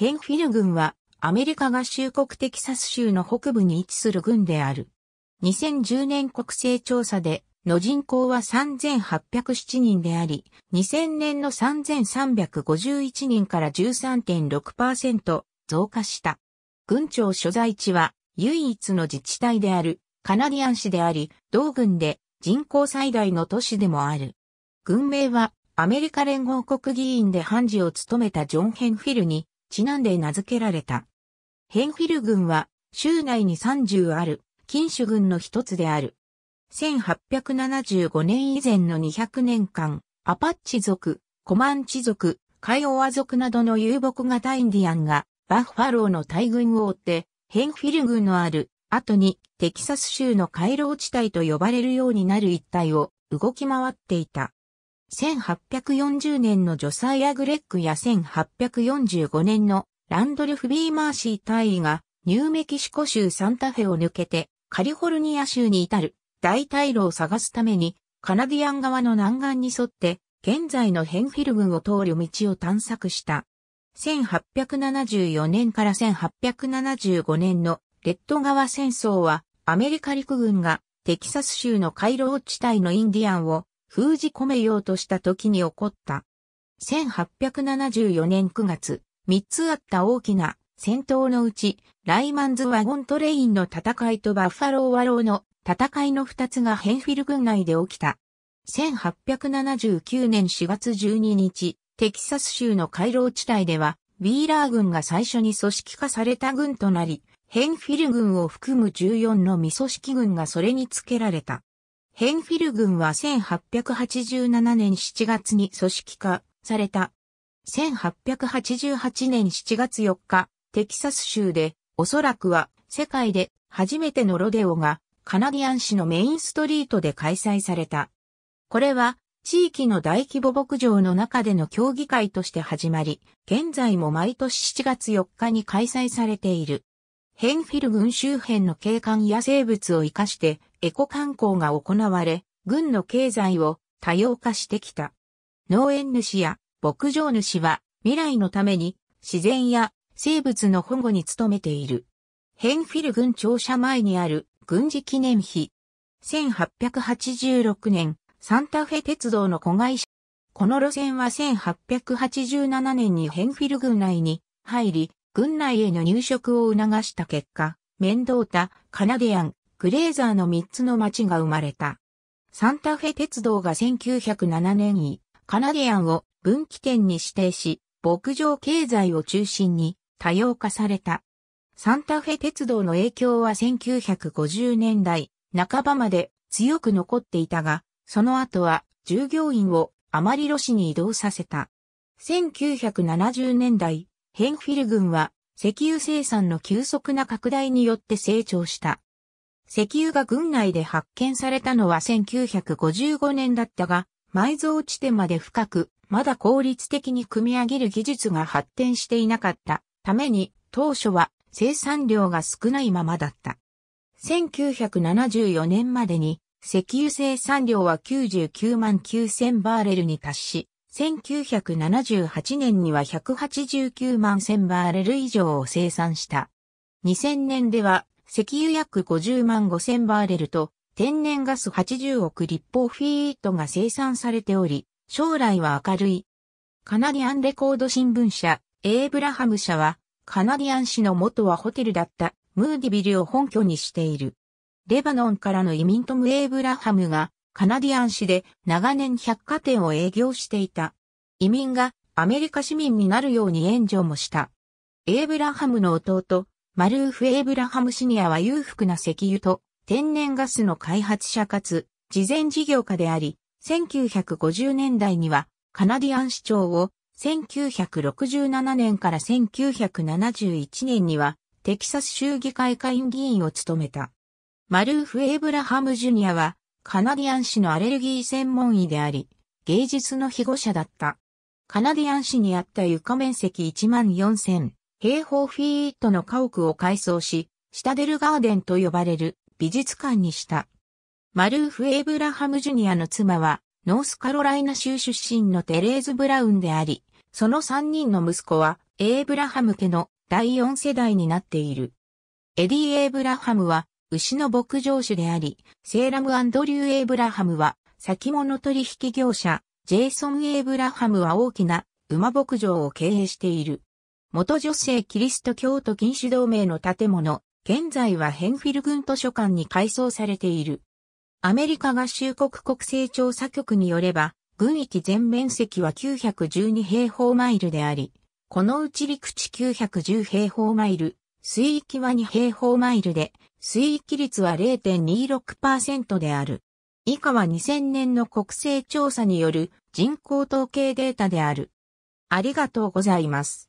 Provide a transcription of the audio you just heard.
ヘンフィル軍はアメリカ合衆国テキサス州の北部に位置する軍である。2010年国勢調査での人口は3807人であり、2000年の3351人から13.6%増加した。軍庁所在地は唯一の自治体であるカナディアン市であり、同軍で人口最大の都市でもある。軍名はアメリカ連合国議員で判事を務めたジョン・ヘンフィルにちなんで名付けられた。ヘンフィル群は、州内に30ある、禁種群の一つである。1875年以前の200年間、アパッチ族、コマンチ族、カイオワ族などの遊牧型インディアンが、バッファローの大群を追って、ヘンフィル群のある、後にテキサス州の回廊地帯と呼ばれるようになる一帯を動き回っていた。1840年のジョサイア・グレッグや1845年のランドルフ・ビー・マーシー大尉がニューメキシコ州サンタフェを抜けてカリフォルニア州に至る大退路を探すためにカナディアン側の南岸に沿って現在のヘンフィル群を通る道を探索した。1874年から1875年のレッド川戦争はアメリカ陸軍がテキサス州の回廊地帯のインディアンを封じ込めようとした時に起こった。1874年9月、3つあった大きな戦闘のうち、ライマンズワゴントレインの戦いとバッファローワローの戦いの2つがヘンフィル軍内で起きた。1879年4月12日、テキサス州の回廊地帯では、ウィーラー軍が最初に組織化された軍となり、ヘンフィル軍を含む14の未組織軍がそれにつけられた。ヘンフィル軍は1887年7月に組織化された。1888年7月4日、テキサス州で、おそらくは世界で初めてのロデオがカナディアン市のメインストリートで開催された。これは地域の大規模牧場の中での競技会として始まり、現在も毎年7月4日に開催されている。ヘンフィル群周辺の景観や生物を活かしてエコ観光が行われ、軍の経済を多様化してきた。農園主や牧場主は未来のために自然や生物の保護に努めている。ヘンフィル群庁舎前にある軍事記念碑。1886年、サンタフェ鉄道の子会社。この路線は1887年にヘンフィル群内に入り、軍内への入植を促した結果、メンドータ、カナディアン、グレーザーの3つの町が生まれた。サンタフェ鉄道が1907年にカナディアンを分岐点に指定し、牧場経済を中心に多様化された。サンタフェ鉄道の影響は1950年代半ばまで強く残っていたが、その後は従業員を余り路地市に移動させた。1970年代ヘンフィル軍は石油生産の急速な拡大によって成長した。石油が軍内で発見されたのは1955年だったが、埋蔵地点まで深く、まだ効率的に組み上げる技術が発展していなかったために、当初は生産量が少ないままだった。1974年までに石油生産量は99万9000バーレルに達し、1978年には189万1000バーレル以上を生産した。2000年では石油約50万5000バーレルと天然ガス80億立方フィートが生産されており、将来は明るい。カナディアンレコード新聞社、エイブラハム社は、カナディアン市の元はホテルだったムーディビルを本拠にしている。レバノンからの移民トム・エイブラハムがカナディアン市で長年百貨店を営業していた。移民がアメリカ市民になるように援助もした。エイブラハムの弟、マルーフ・エイブラハムシニアは裕福な石油と天然ガスの開発者かつ、事前事業家であり、1950年代にはカナディアン市長を1967年から1971年にはテキサス州議会下院議員を務めた。マルーフ・エイブラハム・ジュニアはカナディアン市のアレルギー専門医であり、芸術の庇護者だった。カナディアン市にあった床面積1万4000平方フィートの家屋を改装し、シタデルガーデンと呼ばれる美術館にした。マルーフ・エイブラハム・ジュニアの妻は、ノースカロライナ州出身のテレーズ・ブラウンであり、その3人の息子は、エイブラハム家の第4世代になっている。エディ・エイブラハムは、牛の牧場主であり、セーラム・アンドリュー・エイブラハムは、先物取引業者、ジェイソン・エイブラハムは大きな馬牧場を経営している。元女性キリスト教徒禁止同盟の建物、現在はヘンフィル軍図書館に改装されている。アメリカ合衆国国勢調査局によれば、軍域全面積は912平方マイルであり、このうち陸地910平方マイル、水域は2平方マイルで、水域率は0.26%である。以下は2000年の国勢調査による人口統計データである。ありがとうございます。